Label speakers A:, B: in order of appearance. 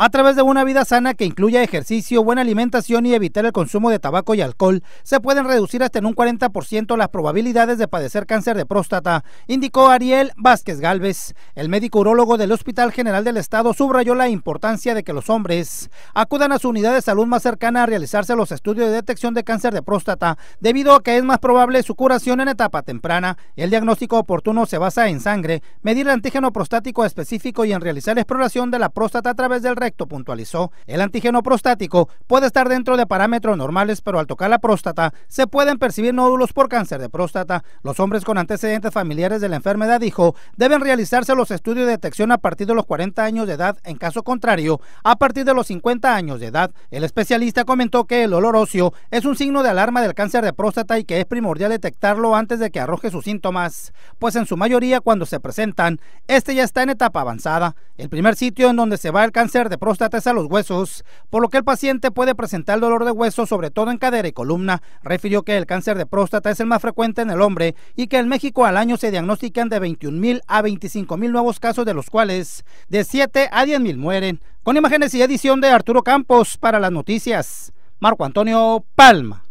A: A través de una vida sana que incluya ejercicio, buena alimentación y evitar el consumo de tabaco y alcohol, se pueden reducir hasta en un 40% las probabilidades de padecer cáncer de próstata, indicó Ariel Vázquez Galvez. El médico urólogo del Hospital General del Estado subrayó la importancia de que los hombres acudan a su unidad de salud más cercana a realizarse los estudios de detección de cáncer de próstata, debido a que es más probable su curación en etapa temprana. El diagnóstico oportuno se basa en sangre, medir el antígeno prostático específico y en realizar exploración de la próstata a través del resto puntualizó. El antígeno prostático puede estar dentro de parámetros normales, pero al tocar la próstata se pueden percibir nódulos por cáncer de próstata. Los hombres con antecedentes familiares de la enfermedad, dijo, deben realizarse los estudios de detección a partir de los 40 años de edad, en caso contrario, a partir de los 50 años de edad. El especialista comentó que el olor óseo es un signo de alarma del cáncer de próstata y que es primordial detectarlo antes de que arroje sus síntomas, pues en su mayoría cuando se presentan, este ya está en etapa avanzada. El primer sitio en donde se va el cáncer de próstata es a los huesos, por lo que el paciente puede presentar dolor de hueso, sobre todo en cadera y columna. Refirió que el cáncer de próstata es el más frecuente en el hombre y que en México al año se diagnostican de 21 mil a 25 mil nuevos casos, de los cuales de 7 a 10 mil mueren. Con imágenes y edición de Arturo Campos para las noticias, Marco Antonio Palma.